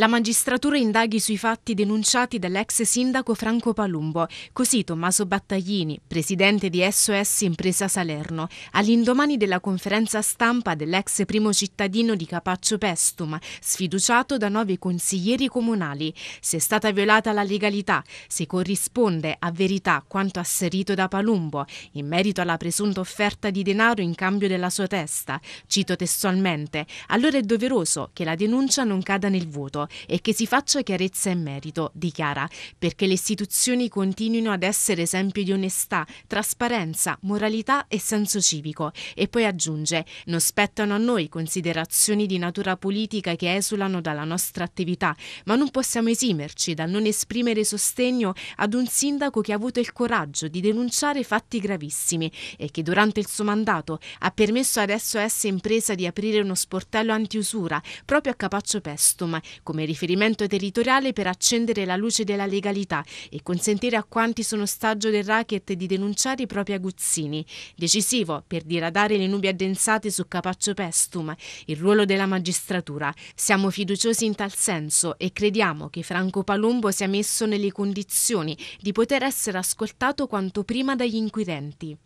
La magistratura indaghi sui fatti denunciati dall'ex sindaco Franco Palumbo, così Tommaso Battaglini, presidente di SOS Impresa Salerno, all'indomani della conferenza stampa dell'ex primo cittadino di Capaccio Pestum, sfiduciato da nove consiglieri comunali, se è stata violata la legalità, se corrisponde a verità quanto asserito da Palumbo in merito alla presunta offerta di denaro in cambio della sua testa, cito testualmente, allora è doveroso che la denuncia non cada nel vuoto e che si faccia chiarezza in merito, dichiara, perché le istituzioni continuino ad essere esempio di onestà, trasparenza, moralità e senso civico. E poi aggiunge, non spettano a noi considerazioni di natura politica che esulano dalla nostra attività, ma non possiamo esimerci dal non esprimere sostegno ad un sindaco che ha avuto il coraggio di denunciare fatti gravissimi e che durante il suo mandato ha permesso ad SOS Impresa di aprire uno sportello antiusura proprio a Capaccio Pestum, come riferimento territoriale per accendere la luce della legalità e consentire a quanti sono ostaggio del racket di denunciare i propri aguzzini. Decisivo per diradare le nubi addensate su Capaccio Pestum, il ruolo della magistratura. Siamo fiduciosi in tal senso e crediamo che Franco Palumbo sia messo nelle condizioni di poter essere ascoltato quanto prima dagli inquirenti.